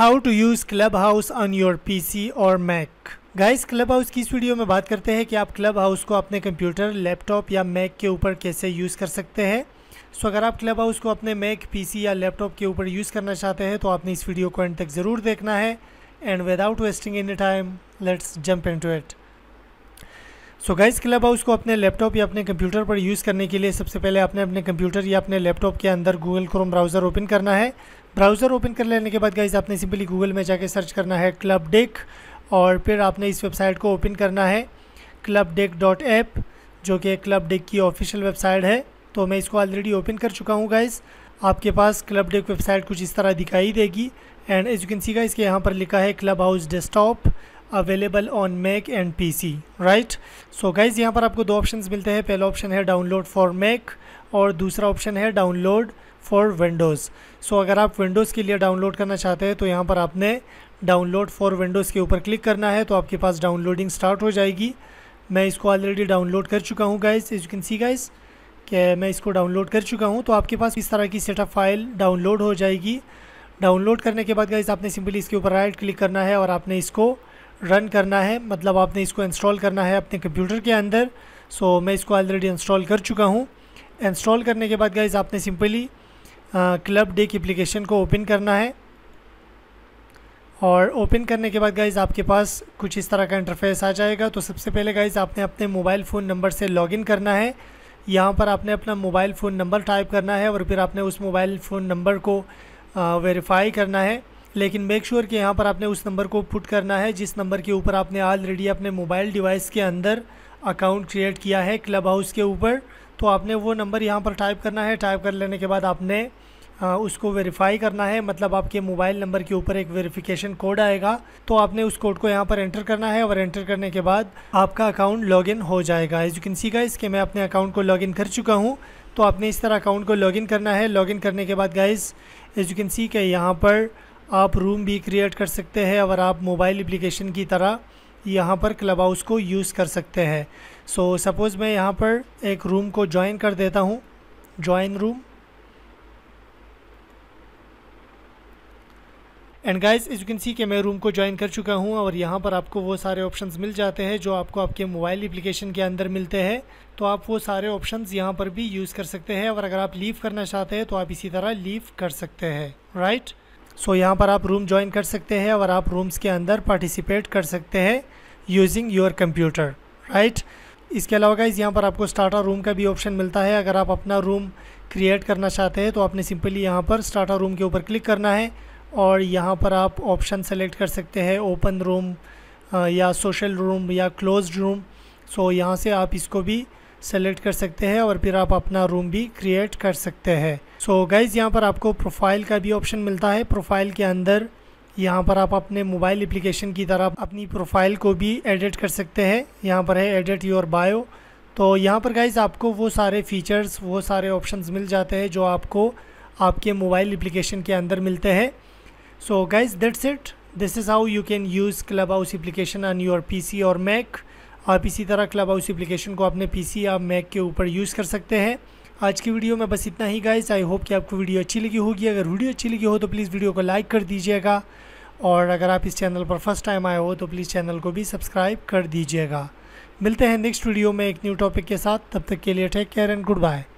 How to use Clubhouse on your P C और Mac guys club house की इस video में बात करते हैं कि आप क्लब हाउस को अपने कंप्यूटर लैपटॉप या मैक के ऊपर कैसे यूज़ कर सकते हैं सो अगर आप क्लब हाउस को अपने मैक पीसी या लैपटॉप के ऊपर यूज़ करना चाहते हैं तो आपने इस वीडियो को एंड तक ज़रूर देखना है and without wasting any time let's jump into it so guys Clubhouse को अपने लैपटॉप या अपने कंप्यूटर पर यूज़ करने के लिए सबसे पहले आपने अपने कंप्यूटर या अपने लैपटॉप के अंदर गूगल क्रोम ब्राउज़र ओपन करना है ब्राउज़र ओपन कर लेने के बाद गाइस आपने सिंपली गूगल में जाके सर्च करना है क्लब डेक और फिर आपने इस वेबसाइट को ओपन करना है क्लब डेक डॉट ऐप जो कि क्लब डेक की ऑफिशियल वेबसाइट है तो मैं इसको ऑलरेडी ओपन कर चुका हूँ गाइज़ आपके पास क्लब डेक वेबसाइट कुछ इस तरह दिखाई देगी एंड एजुकेंसी का इसके यहाँ पर लिखा है Clubhouse desktop available on Mac and PC right so guys यहाँ पर आपको दो ऑप्शंस मिलते हैं पहला ऑप्शन है डाउनलोड फॉर मैक और दूसरा ऑप्शन है डाउनलोड फॉर विंडोज़ सो अगर आप विंडोज़ के लिए डाउनलोड करना चाहते हैं तो यहाँ पर आपने डाउनलोड फॉर विंडोज़ के ऊपर क्लिक करना है तो आपके पास डाउनलोडिंग स्टार्ट हो जाएगी मैं इसको ऑलरेडी डाउनलोड कर चुका हूँ guys as you can see guys कि मैं इसको डाउनलोड कर चुका हूँ तो आपके पास इस तरह की सेटअप फाइल डाउनलोड हो जाएगी डाउनलोड करने के बाद गाइज आपने सिंपली इसके ऊपर राइट क्लिक करना है और आपने इसको रन करना है मतलब आपने इसको इंस्टॉल करना है अपने कंप्यूटर के अंदर सो so, मैं इसको ऑलरेडी इंस्टॉल कर चुका हूँ इंस्टॉल करने के बाद गाइज आपने सिंपली क्लब डेक एप्लीकेशन को ओपन करना है और ओपन करने के बाद गाइज आपके पास कुछ इस तरह का इंटरफेस आ जाएगा तो सबसे पहले गाइज आपने अपने मोबाइल फ़ोन नंबर से लॉगिन करना है यहाँ पर आपने अपना मोबाइल फ़ोन नंबर टाइप करना है और फिर आपने उस मोबाइल फ़ोन नंबर को वेरीफाई करना है लेकिन मेक श्योर sure कि यहाँ पर आपने उस नंबर को पुट करना है जिस नंबर के ऊपर आपने ऑलरेडी अपने मोबाइल डिवाइस के अंदर अकाउंट क्रिएट किया है क्लब हाउस के ऊपर तो आपने वो नंबर यहाँ पर टाइप करना है टाइप कर लेने के बाद आपने उसको वेरीफाई करना है मतलब आपके मोबाइल नंबर के ऊपर एक वेरिफिकेशन कोड आएगा तो आपने उस कोड को यहाँ पर एंटर करना है और एंटर करने के बाद आपका अकाउंट लॉगिन हो जाएगा as you can see guys कि मैं अपने अकाउंट को लॉगिन कर चुका हूँ तो आपने इस तरह अकाउंट को लॉगिन करना है लॉगिन करने के बाद guys as you can see के यहाँ पर आप रूम भी क्रिएट कर सकते हैं और आप मोबाइल एप्लीकेशन की तरह यहाँ पर क्लब हाउस को यूज़ कर सकते हैं सो so, सपोज़ मैं यहाँ पर एक रूम को ज्वाइन कर देता हूँ join room and guys as you can see कि मैं रूम को ज्वाइन कर चुका हूँ और यहाँ पर आपको वो सारे ऑप्शंस मिल जाते हैं जो आपको आपके मोबाइल एप्लीकेशन के अंदर मिलते हैं तो आप वो सारे ऑप्शंस यहाँ पर भी यूज़ कर सकते हैं और अगर आप लीव करना चाहते हैं तो आप इसी तरह लीव कर सकते हैं राइट right? सो यहाँ पर आप रूम ज्वाइन कर सकते हैं और आप रूम्स के अंदर पार्टिसिपेट कर सकते हैं यूजिंग योर कंप्यूटर राइट इसके अलावा गाइज यहाँ पर आपको स्टार्टर रूम का भी ऑप्शन मिलता है अगर आप अपना रूम क्रिएट करना चाहते हैं तो आपने सिंपली यहाँ पर स्टार्टर रूम के ऊपर क्लिक करना है और यहाँ पर आप ऑप्शन सेलेक्ट कर सकते हैं ओपन रूम या सोशल रूम या क्लोज रूम सो यहाँ से आप इसको भी सेलेक्ट कर सकते हैं और फिर आप अपना रूम भी क्रिएट कर सकते हैं सो गाइज़ यहाँ पर आपको प्रोफाइल का भी ऑप्शन मिलता है प्रोफाइल के अंदर यहाँ पर आप अपने मोबाइल एप्लीकेशन की तरह अपनी प्रोफाइल को भी एडिट कर सकते हैं यहाँ पर है एडिट योर बायो तो यहाँ पर गाइज आपको वो सारे फीचर्स वो सारे ऑप्शंस मिल जाते हैं जो आपको आपके मोबाइल एप्लीकेशन के अंदर मिलते हैं so guys that's it this is how you can use Clubhouse application on your P और मैक आप इसी तरह क्लब हाउस एप्लीकेशन को अपने पी या मैक के ऊपर यूज़ कर सकते हैं आज की वीडियो में बस इतना ही गाइस आई होप कि आपको वीडियो अच्छी लगी होगी अगर वीडियो अच्छी लगी हो तो प्लीज़ वीडियो को लाइक कर दीजिएगा और अगर आप इस चैनल पर फर्स्ट टाइम आए हो तो प्लीज़ चैनल को भी सब्सक्राइब कर दीजिएगा मिलते हैं नेक्स्ट वीडियो में एक न्यू टॉपिक के साथ तब तक के लिए take care and good bye